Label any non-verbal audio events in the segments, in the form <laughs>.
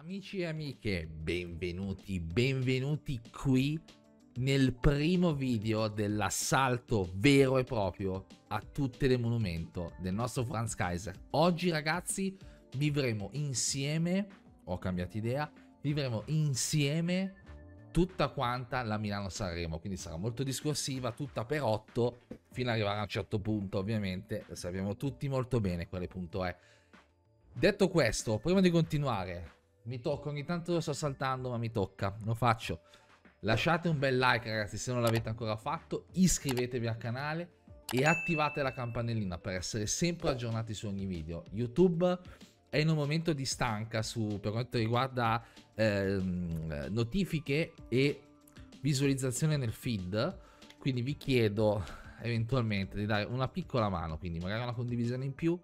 Amici e amiche, benvenuti, benvenuti qui nel primo video dell'assalto vero e proprio a tutte le monumento del nostro Franz Kaiser. Oggi ragazzi vivremo insieme, ho cambiato idea, vivremo insieme tutta quanta la Milano Sanremo, quindi sarà molto discorsiva, tutta per 8, fino ad arrivare a un certo punto ovviamente, lo sappiamo tutti molto bene quale punto è. Detto questo, prima di continuare, mi tocca, ogni tanto lo sto saltando, ma mi tocca. Lo faccio. Lasciate un bel like, ragazzi, se non l'avete ancora fatto. Iscrivetevi al canale e attivate la campanellina per essere sempre aggiornati su ogni video. YouTube è in un momento di stanca su, per quanto riguarda eh, notifiche e visualizzazione nel feed, quindi vi chiedo eventualmente di dare una piccola mano, quindi magari una condivisione in più,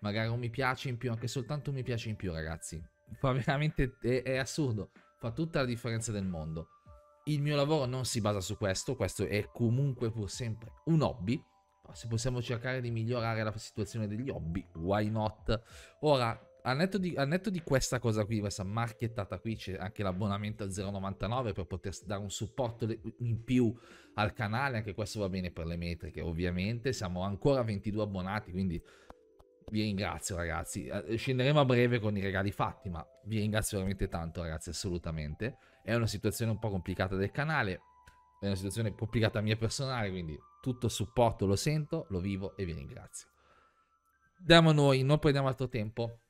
magari un mi piace in più, anche soltanto un mi piace in più ragazzi fa veramente, è, è assurdo, fa tutta la differenza del mondo. Il mio lavoro non si basa su questo, questo è comunque pur sempre un hobby, se possiamo cercare di migliorare la situazione degli hobby, why not? Ora, al netto di, al netto di questa cosa qui, questa marchettata qui, c'è anche l'abbonamento a 0,99 per poter dare un supporto in più al canale, anche questo va bene per le metriche, ovviamente. Siamo ancora 22 abbonati, quindi vi ringrazio ragazzi, eh, scenderemo a breve con i regali fatti, ma vi ringrazio veramente tanto ragazzi, assolutamente. È una situazione un po' complicata del canale, è una situazione complicata mia personale, quindi tutto il supporto lo sento, lo vivo e vi ringrazio. Andiamo noi, non prendiamo altro tempo.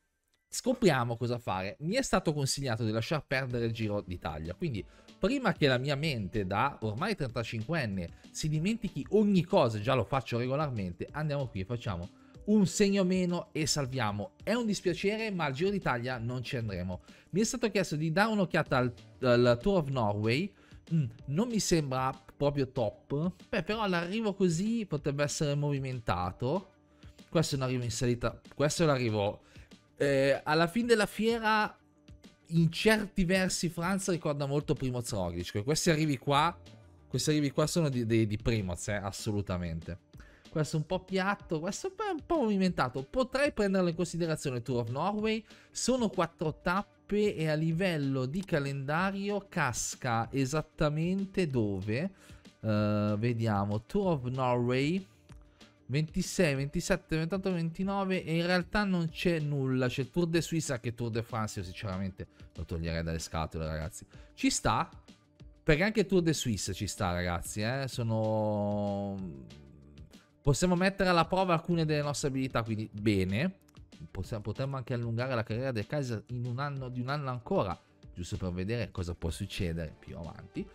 Scopriamo cosa fare. Mi è stato consigliato di lasciar perdere il Giro d'Italia, quindi prima che la mia mente da ormai 35enne si dimentichi ogni cosa, già lo faccio regolarmente, andiamo qui e facciamo un segno meno e salviamo. È un dispiacere, ma al Giro d'Italia non ci andremo. Mi è stato chiesto di dare un'occhiata al, al Tour of Norway. Mm, non mi sembra proprio top. Beh, però l'arrivo così potrebbe essere movimentato. Questo è un arrivo in salita. Questo è l'arrivo. Eh, alla fine della fiera, in certi versi, Franza ricorda molto Primoz Roglic. Questi arrivi qua. Questi arrivi qua sono di, di, di Primoz, eh, assolutamente questo un po' piatto, questo è un po' movimentato. Potrei prenderlo in considerazione Tour of Norway, sono quattro tappe e a livello di calendario casca esattamente dove? Uh, vediamo, Tour of Norway 26, 27, 28, 29 e in realtà non c'è nulla, c'è Tour de Suisse anche Tour de France, io sinceramente lo toglierei dalle scatole ragazzi. Ci sta, perché anche Tour de Suisse ci sta ragazzi, eh? sono Possiamo mettere alla prova alcune delle nostre abilità, quindi bene. Possiamo, potremmo anche allungare la carriera del Kaiser in un anno, di un anno ancora, giusto per vedere cosa può succedere più avanti.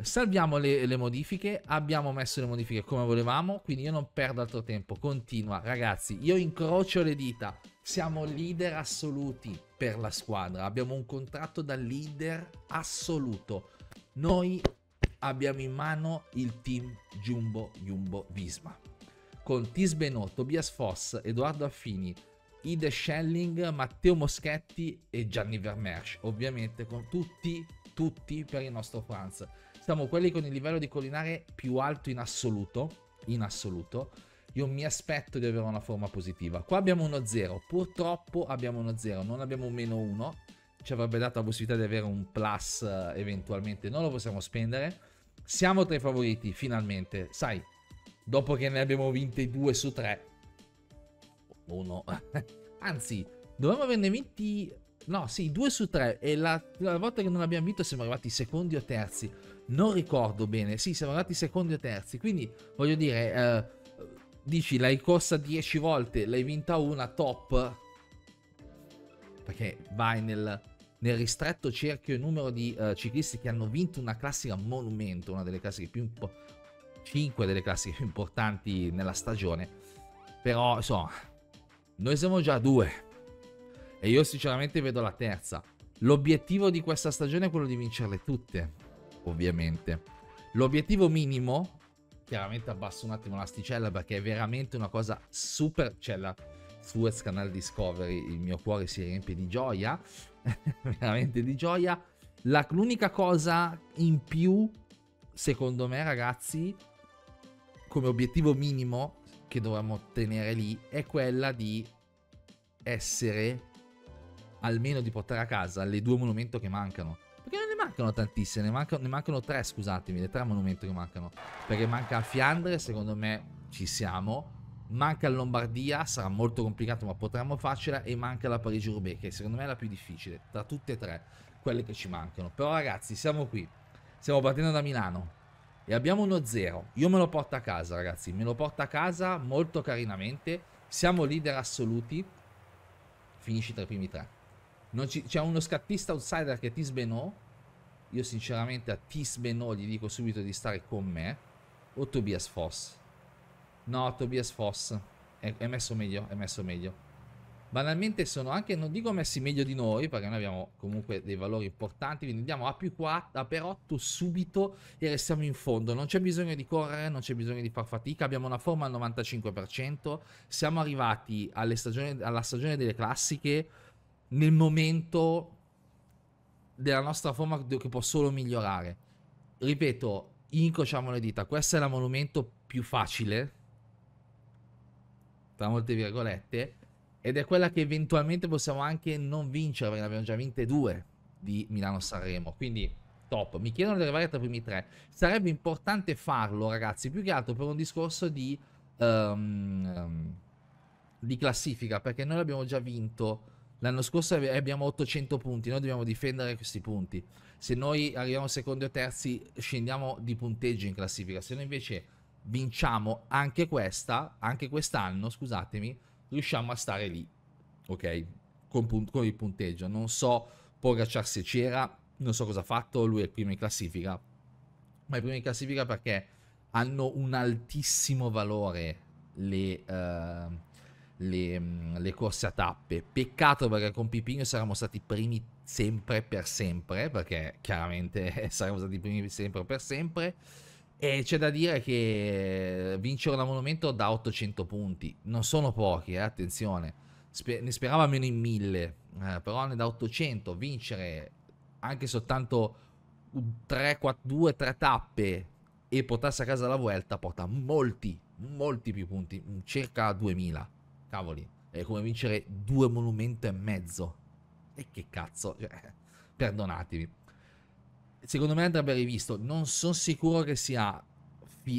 Salviamo le, le modifiche, abbiamo messo le modifiche come volevamo, quindi io non perdo altro tempo, continua ragazzi, io incrocio le dita, siamo leader assoluti per la squadra, abbiamo un contratto da leader assoluto, noi abbiamo in mano il team Jumbo Jumbo Visma con Tisbeno, Tobias Foss, Edoardo Affini, Ide Schelling, Matteo Moschetti e Gianni Vermersch, ovviamente con tutti, tutti per il nostro Franz. Siamo quelli con il livello di collinare più alto in assoluto, in assoluto. Io mi aspetto di avere una forma positiva. Qua abbiamo uno 0, purtroppo abbiamo uno 0, non abbiamo un meno 1. Ci avrebbe dato la possibilità di avere un plus eh, eventualmente, non lo possiamo spendere. Siamo tra i favoriti, finalmente. Sai, dopo che ne abbiamo vinte 2 su 3. Uno. <laughs> Anzi, dovevamo averne vinti... No, sì, 2 su 3. E la, la volta che non abbiamo vinto siamo arrivati secondi o terzi. Non ricordo bene. Sì, siamo arrivati secondi o terzi. Quindi, voglio dire... Eh, dici l'hai corsa 10 volte, l'hai vinta una top, perché vai nel, nel ristretto cerchio il numero di uh, ciclisti che hanno vinto una classica monumento, una delle classiche più, importanti. 5 delle classiche più importanti nella stagione, però insomma, noi siamo già a 2. e io sinceramente vedo la terza. L'obiettivo di questa stagione è quello di vincerle tutte, ovviamente. L'obiettivo minimo, chiaramente abbasso un attimo l'asticella perché è veramente una cosa super, cioè la Suez Canal Discovery, il mio cuore si riempie di gioia, <laughs> veramente di gioia. La, l'unica cosa in più, secondo me ragazzi, come obiettivo minimo che dovevamo ottenere lì è quella di essere almeno di portare a casa le due monumento che mancano. Perché non ne mancano tantissime, ne mancano, ne mancano tre, scusatemi, le tre monumento che mancano. Perché manca Fiandre, secondo me ci siamo. Manca Lombardia, sarà molto complicato ma potremmo farcela. E manca la Parigi-Roubaix, che secondo me è la più difficile, tra tutte e tre, quelle che ci mancano. Però ragazzi, siamo qui. Stiamo partendo da Milano e abbiamo uno zero. Io me lo porto a casa, ragazzi. Me lo porto a casa molto carinamente. Siamo leader assoluti. Finisci tra i primi tre. c'è uno scattista outsider che ti sbenò. Io sinceramente a ti sbenò gli dico subito di stare con me. O Tobias Foss. No, Tobias Foss. È, è messo meglio, è messo meglio banalmente sono anche, non dico messi meglio di noi, perché noi abbiamo comunque dei valori importanti, quindi andiamo a più 4, a per 8 subito e restiamo in fondo, non c'è bisogno di correre, non c'è bisogno di far fatica, abbiamo una forma al 95%, siamo arrivati stagioni, alla stagione delle classiche nel momento della nostra forma che può solo migliorare. Ripeto, incrociamo le dita, questa è la monumento più facile, tra molte virgolette, ed è quella che eventualmente possiamo anche non vincere, perché ne abbiamo già vinte due di Milano-Sanremo, quindi top. Mi chiedono di arrivare tra i primi tre. Sarebbe importante farlo, ragazzi, più che altro per un discorso di, um, um, di classifica, perché noi l'abbiamo già vinto. L'anno scorso abbiamo 800 punti, noi dobbiamo difendere questi punti. Se noi arriviamo secondo o terzi, scendiamo di punteggio in classifica. Se noi invece vinciamo anche questa, anche quest'anno, scusatemi, riusciamo a stare lì, ok? Con, pun- con il punteggio. Non so Pogacar se c'era, non so cosa ha fatto, lui è il primo in classifica, ma è il primo in classifica perché hanno un altissimo valore le, uh, le, mm, le corse a tappe. Peccato perché con Pipino saremmo stati primi sempre per sempre, perché chiaramente <laughs> saremmo stati primi sempre per sempre. E c'è da dire che eh, vincere una monumento da 800 punti, non sono pochi, eh, attenzione, Sper- ne speravo almeno in 1000, eh, però ne da 800 vincere anche soltanto 2-3 tappe e portarsi a casa la Vuelta porta molti, molti più punti, mm, circa 2000, cavoli, è come vincere due monumento e mezzo. E che cazzo, cioè, <laughs> perdonatemi secondo me andrebbe rivisto. Non sono sicuro che sia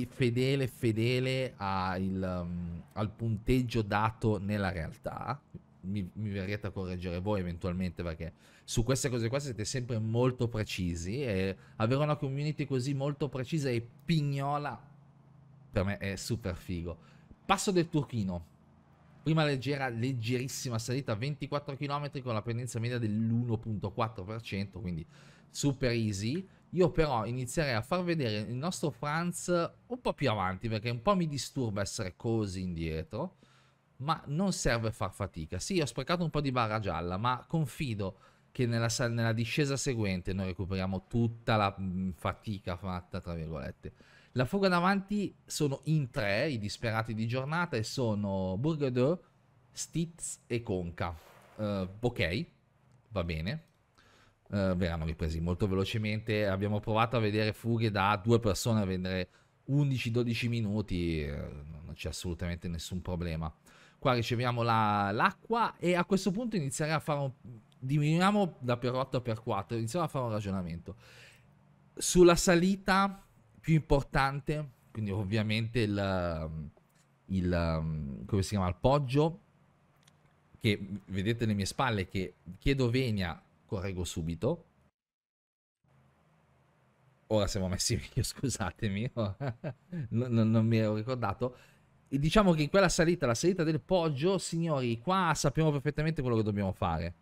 fedele fedele al, um, al punteggio dato nella realtà. Mi, mi verrete a correggere voi eventualmente perché su queste cose qua siete sempre molto precisi e avere una community così molto precisa e pignola per me è super figo. Passo del Turchino. Prima leggera, leggerissima salita, 24 km con la pendenza media dell'1.4%, quindi super easy. Io però inizierei a far vedere il nostro Franz un po' più avanti perché un po' mi disturba essere così indietro, ma non serve far fatica. Sì, ho sprecato un po' di barra gialla, ma confido che nella, nella discesa seguente noi recuperiamo tutta la mm, fatica fatta, tra virgolette. La fuga davanti sono in tre, i disperati di giornata, e sono Bourgeois, Stitz e Conca. Uh, ok, va bene, eh, verranno ripresi molto velocemente. Abbiamo provato a vedere fughe da due persone a vendere 11-12 minuti, eh, non c'è assolutamente nessun problema. Qua riceviamo la, l'acqua e a questo punto iniziare a fare un... diminuiamo da per 8 a per 4, iniziamo a fare un ragionamento. Sulla salita più importante, quindi ovviamente il, il, come si chiama, il poggio, che vedete le mie spalle, che chiedo venia correggo subito. Ora siamo messi <laughs> meglio, scusatemi, <laughs> non, non, mi ero ricordato. E diciamo che in quella salita, la salita del poggio, signori, qua sappiamo perfettamente quello che dobbiamo fare,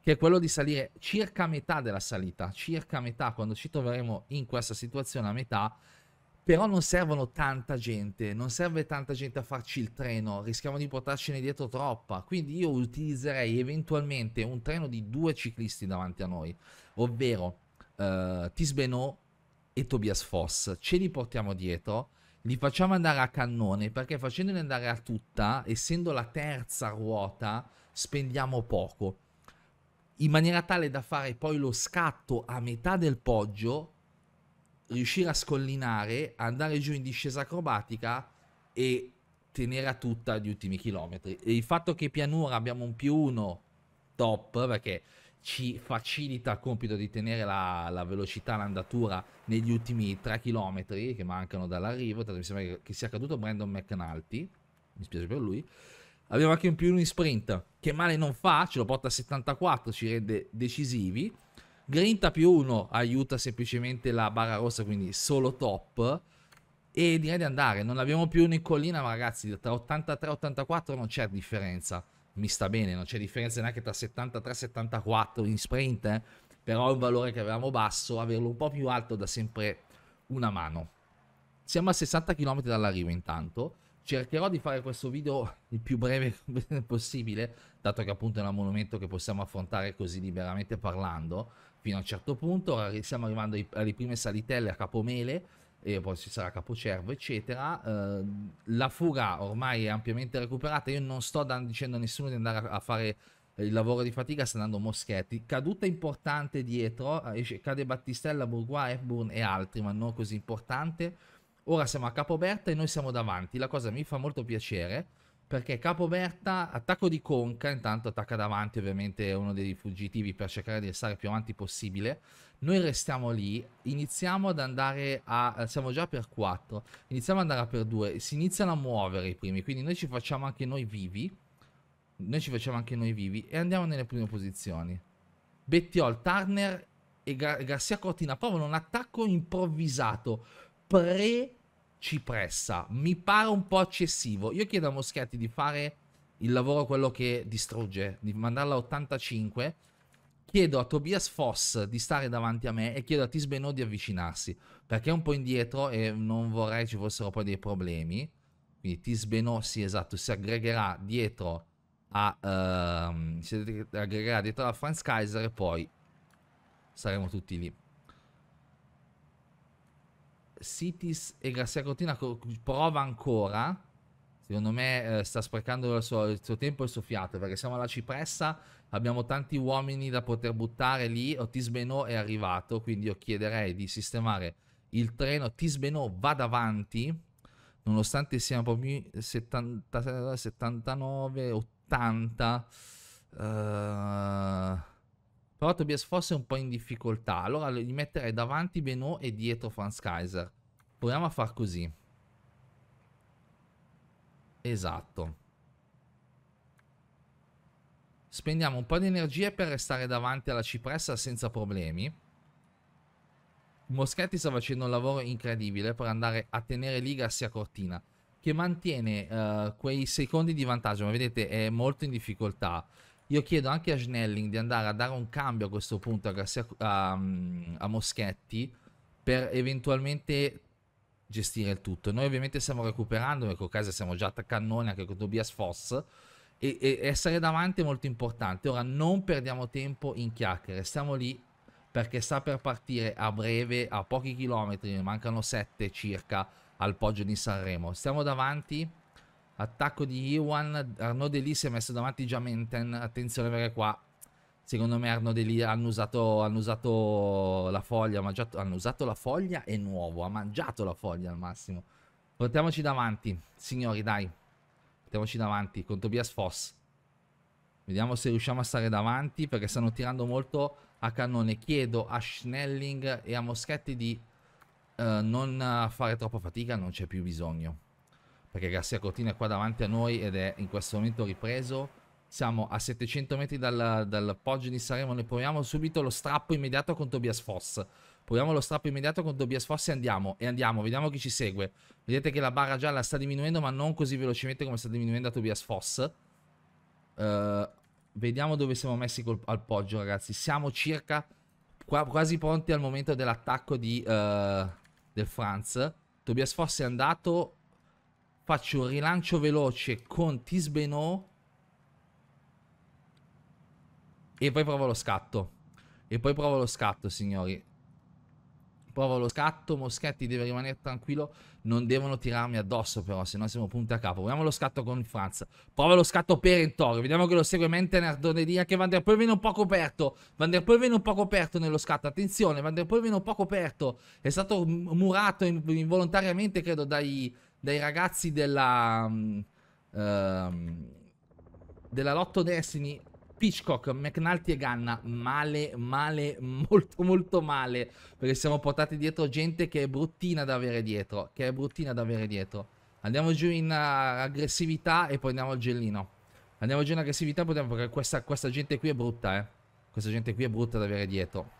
che è quello di salire circa a metà della salita, circa a metà, quando ci troveremo in questa situazione a metà, però non servono tanta gente, non serve tanta gente a farci il treno, rischiamo di portarcene dietro troppa, quindi io utilizzerei eventualmente un treno di due ciclisti davanti a noi, ovvero uh, Tisbenot e Tobias Foss, ce li portiamo dietro, li facciamo andare a cannone perché facendoli andare a tutta, essendo la terza ruota, spendiamo poco, in maniera tale da fare poi lo scatto a metà del poggio riuscire a scollinare, andare giù in discesa acrobatica e tenere a tutta gli ultimi chilometri. E il fatto che pianura abbiamo un più uno top perché ci facilita il compito di tenere la, la velocità, l'andatura negli ultimi 3 km che mancano dall'arrivo. Tanto mi sembra che sia caduto Brandon McNulty, mi spiace per lui. Abbiamo anche un più uno in sprint che male non fa, ce lo porta a 74, ci rende decisivi. Grinta più 1 aiuta semplicemente la barra rossa, quindi solo top. E direi di andare, non abbiamo più Nicolina, ma ragazzi, tra 83 e 84 non c'è differenza. Mi sta bene, non c'è differenza neanche tra 73 e 74 in sprint, eh? però è un valore che avevamo basso, averlo un po' più alto da sempre una mano. Siamo a 60 km dall'arrivo intanto, cercherò di fare questo video <laughs> il più breve <laughs> possibile, dato che appunto è un monumento che possiamo affrontare così liberamente parlando fino a un certo punto, ora eh, stiamo arrivando ai, alle prime salitelle a Capomele, e poi ci sarà Capocervo, eccetera. Uh, la fuga ormai è ampiamente recuperata. Io non sto dicendo a nessuno di andare a, fare il lavoro di fatica, sta andando Moschetti. Caduta importante dietro, eh, cade Battistella, Bourgois, Hepburn e altri, ma non così importante. Ora siamo a Capoberta e noi siamo davanti. La cosa mi fa molto piacere perché Capoberta, attacco di Conca, intanto attacca davanti ovviamente uno dei fuggitivi per cercare di stare più avanti possibile. Noi restiamo lì, iniziamo ad andare a... siamo già per 4, iniziamo ad andare a per 2, si iniziano a muovere i primi, quindi noi ci facciamo anche noi vivi, noi ci facciamo anche noi vivi e andiamo nelle prime posizioni. Bettiol, Turner e Gar Garcia Cortina provano un attacco improvvisato, pre ci pressa. Mi pare un po' eccessivo. Io chiedo a Moschetti di fare il lavoro quello che distrugge, di mandarla a 85. Chiedo a Tobias Foss di stare davanti a me e chiedo a Tisbeno di avvicinarsi, perché è un po' indietro e non vorrei ci fossero poi dei problemi. Quindi Tisbeno, sì, esatto, si aggregherà dietro a, uh, si aggregherà dietro a Franz Kaiser e poi saremo tutti lì. Cities e Garcia Cortina prova ancora. Secondo me eh, sta sprecando il suo, il suo tempo e il suo fiato perché siamo alla cipressa, abbiamo tanti uomini da poter buttare lì. Otis Beno è arrivato, quindi io chiederei di sistemare il treno. Tisbeno va davanti, nonostante siano proprio 70, 79, 80. Uh però Tobias Foss è un po' in difficoltà. Allora gli metterei davanti Beno e dietro Franz Kaiser. Proviamo a far così. Esatto. Spendiamo un po' di energie per restare davanti alla cipressa senza problemi. Moschetti sta facendo un lavoro incredibile per andare a tenere liga sia Cortina, che mantiene uh, quei secondi di vantaggio, ma vedete è molto in difficoltà. Io chiedo anche a Schnelling di andare a dare un cambio a questo punto a, Garcia, a, mm, a Moschetti per eventualmente gestire il tutto. Noi ovviamente stiamo recuperando, perché con Casa siamo già a cannone anche con Tobias Foss, e, e, essere davanti è molto importante. Ora non perdiamo tempo in chiacchiere, stiamo lì perché sta per partire a breve, a pochi chilometri, ne mancano sette circa, al Poggio di Sanremo. Stiamo davanti, Attacco di Iwan. Arnaud Deli si è messo davanti già Menten. Attenzione perché qua. Secondo me Arnaud Deli hanno usato, hanno usato la foglia. Mangiato, hanno usato la foglia e nuovo. Ha mangiato la foglia al massimo. Portiamoci davanti, signori, dai. Portiamoci davanti con Tobias Foss. Vediamo se riusciamo a stare davanti perché stanno tirando molto a cannone. Chiedo a Schnelling e a Moschetti di uh, non fare troppa fatica, non c'è più bisogno perché Garcia Cortina è qua davanti a noi ed è in questo momento ripreso. Siamo a 700 metri dal, dal poggio di Saremo, ne proviamo subito lo strappo immediato con Tobias Foss. Proviamo lo strappo immediato con Tobias Foss e andiamo, e andiamo, vediamo chi ci segue. Vedete che la barra gialla sta diminuendo, ma non così velocemente come sta diminuendo a Tobias Foss. Uh, vediamo dove siamo messi col, al poggio, ragazzi. Siamo circa qua, quasi pronti al momento dell'attacco di, uh, del Franz. Tobias Foss è andato, faccio un rilancio veloce con Tisbeno e poi provo lo scatto. E poi provo lo scatto, signori. Provo lo scatto, Moschetti deve rimanere tranquillo, non devono tirarmi addosso però, se no siamo punti a capo. Proviamo lo scatto con Franz, provo lo scatto per il Toro, vediamo che lo segue Mentener, Donedia, che Van Der Poel viene un po' coperto, Van Der Poel viene un po' coperto nello scatto, attenzione, Van Der Poel viene un po' coperto, è stato murato involontariamente credo dai, dai ragazzi della... Um, della Lotto Destiny Pitchcock, McNulty e Ganna male, male, <laughs> molto molto male perché siamo portati dietro gente che è bruttina da avere dietro che è bruttina da avere dietro andiamo giù in uh, aggressività e poi andiamo al gellino andiamo giù in aggressività perché questa, questa gente qui è brutta eh. questa gente qui è brutta da avere dietro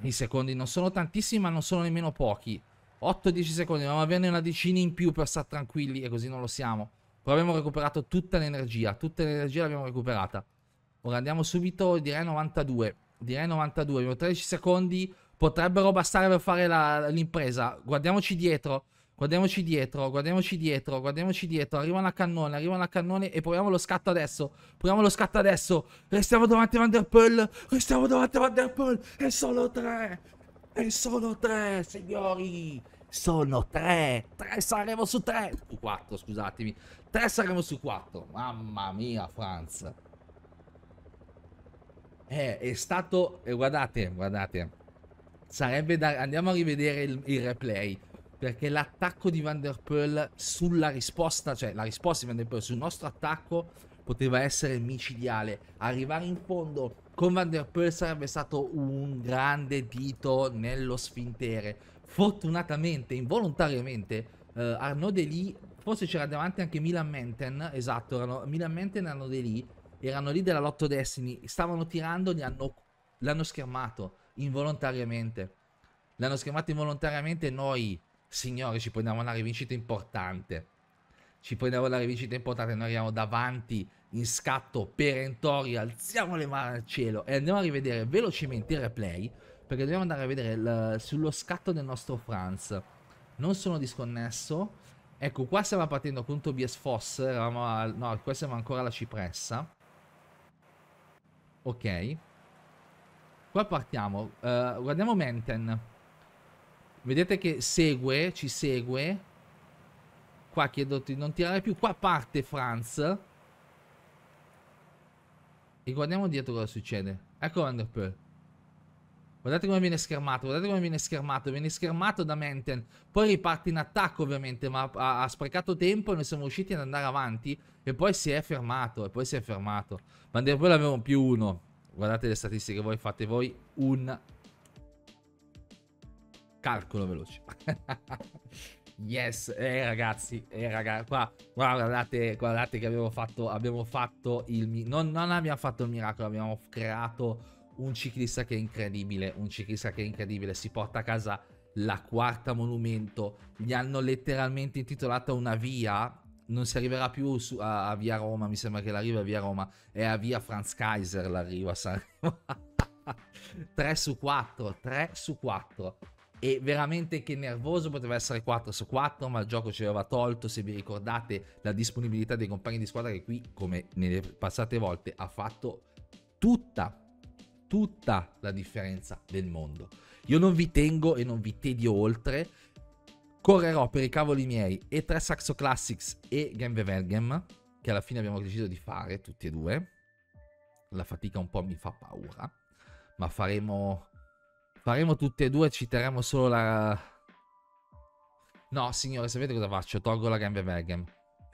i secondi non sono tantissimi ma non sono nemmeno pochi 8-10 secondi, ma averne una decina in più per stare tranquilli e così non lo siamo. Però abbiamo recuperato tutta l'energia, tutta l'energia l'abbiamo recuperata. Ora andiamo subito, direi 92, direi 92, abbiamo 13 secondi, potrebbero bastare per fare l'impresa. Guardiamoci dietro, guardiamoci dietro, guardiamoci dietro, guardiamoci dietro. Arriva una cannone, arriva una cannone e proviamo lo scatto adesso. Proviamo lo scatto adesso. Restiamo davanti a Van Der Poel, restiamo davanti a Van Der Poel. E solo tre, e solo tre, signori sono tre. Tre saremo su tre. Su quattro, scusatemi. Tre saremo su quattro. Mamma mia, Franz. Eh, è stato... Eh, guardate, guardate. Sarebbe da... Andiamo a rivedere il, il replay. Perché l'attacco di Van Der Poel sulla risposta, cioè la risposta di Van Der Poel sul nostro attacco poteva essere micidiale. Arrivare in fondo, con Van Der Poel sarebbe stato un grande dito nello sfintere. Fortunatamente, involontariamente, eh, Arnaud Dely, forse c'era davanti anche Milan Menten, esatto, erano, Milan Menten e Arnaud Dely, erano lì della Lotto Destiny, stavano tirando, l'hanno schermato involontariamente. L'hanno schermato involontariamente e noi, signori, ci prendiamo una rivincita importante. Ci prendiamo una rivincita importante, noi eravamo davanti in scatto perentorio, alziamo le mani al cielo e andiamo a rivedere velocemente il replay perché dobbiamo andare a vedere il, sullo scatto del nostro Franz. Non sono disconnesso. Ecco, qua stiamo partendo con Tobias Foss, eravamo a, no, qua siamo ancora alla cipressa. Ok. Qua partiamo, uh, guardiamo Menten. Vedete che segue, ci segue. Qua chiedo di non tirare più, qua parte Franz. E guardiamo dietro cosa succede. Ecco Underpearl. Guardate come viene schermato, guardate come viene schermato, viene schermato da Menten. Poi riparte in attacco ovviamente, ma ha, ha sprecato tempo e noi siamo riusciti ad andare avanti. E poi si è fermato, e poi si è fermato. Vanderpool aveva un più uno. Guardate le statistiche voi, fate voi un calcolo veloce. <laughs> Yes, eh ragazzi, eh ragazzi, qua, guardate, guardate che abbiamo fatto, abbiamo fatto il... Non, non abbiamo fatto il miracolo, abbiamo creato un ciclista che è incredibile, un ciclista che è incredibile, si porta a casa la quarta monumento, gli hanno letteralmente intitolata una via, non si arriverà più su, a, a, via Roma, mi sembra che l'arrivo è via Roma, è a via Franz Kaiser l'arrivo riva <laughs> Sanremo. 3 su 4, 3 su 4 e veramente che nervoso poteva essere 4 su 4 ma il gioco ci aveva tolto se vi ricordate la disponibilità dei compagni di squadra che qui come nelle passate volte ha fatto tutta tutta la differenza del mondo io non vi tengo e non vi tedio oltre correrò per i cavoli miei e tre Saxo Classics e Game the Velgem che alla fine abbiamo deciso di fare tutti e due la fatica un po' mi fa paura ma faremo Faremo tutte e due, ci terremo solo la... No, signore, sapete cosa faccio? Tolgo la Game Vergam.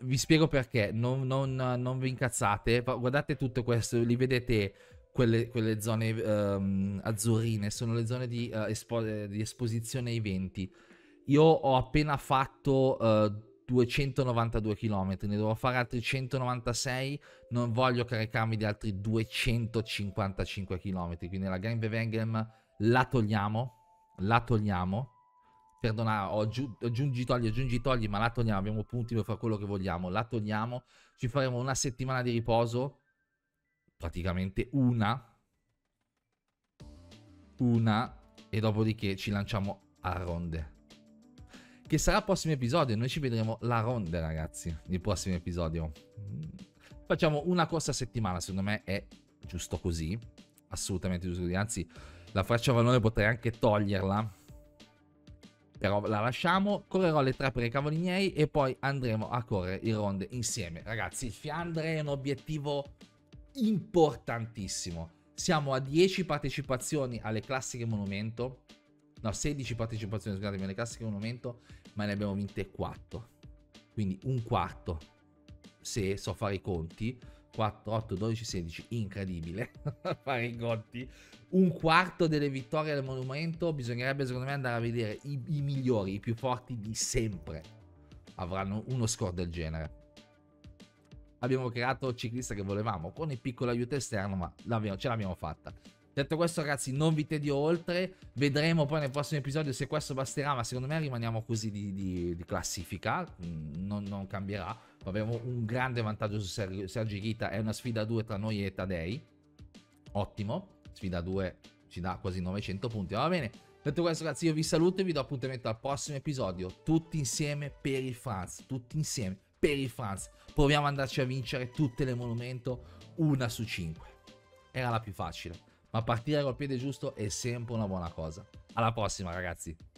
Vi spiego perché, non, non, non, vi incazzate, guardate tutto questo, li vedete quelle, quelle zone um, azzurrine, sono le zone di, uh, espo eh, di, esposizione ai venti. Io ho appena fatto uh, 292 km, ne devo fare altri 196, non voglio caricarmi di altri 255 km, quindi la Game Vergam la togliamo, la togliamo. Perdona, ho aggiungi, togli, aggiungi, togli, ma la togliamo. Abbiamo punti per fare quello che vogliamo. La togliamo. Ci faremo una settimana di riposo. Praticamente una. Una. E dopodiché ci lanciamo a ronde. Che sarà il prossimo episodio. Noi ci vedremo la ronde, ragazzi. Il prossimo episodio. Facciamo una corsa a settimana. Secondo me è giusto così. Assolutamente giusto così. Anzi la freccia valore potrei anche toglierla. Però la lasciamo, correrò le tre per i cavoli miei e poi andremo a correre il ronde insieme. Ragazzi, il Fiandre è un obiettivo importantissimo. Siamo a 10 partecipazioni alle classiche monumento. No, 16 partecipazioni, scusatemi, alle classiche monumento, ma ne abbiamo vinte 4. Quindi un quarto, se so fare i conti 4, 8, 12, 16, incredibile <laughs> fare i gotti. Un quarto delle vittorie del monumento, bisognerebbe secondo me andare a vedere i, i migliori, i più forti di sempre avranno uno score del genere. Abbiamo creato il ciclista che volevamo con il piccolo aiuto esterno, ma ce l'abbiamo fatta. Detto questo, ragazzi, non vi tedio oltre. Vedremo poi nel prossimo episodio se questo basterà. Ma secondo me rimaniamo così di, di, di classifica. Mm, non, non cambierà. Avevo un grande vantaggio su Sergio, Sergio Ghita, è una sfida 2 tra noi e Tadei. Ottimo, sfida 2 ci dà quasi 900 punti, va bene. Detto questo ragazzi io vi saluto e vi do appuntamento al prossimo episodio, tutti insieme per il France, tutti insieme per il France. Proviamo ad andarci a vincere tutte le monumento, una su 5. Era la più facile, ma partire col piede giusto è sempre una buona cosa. Alla prossima ragazzi!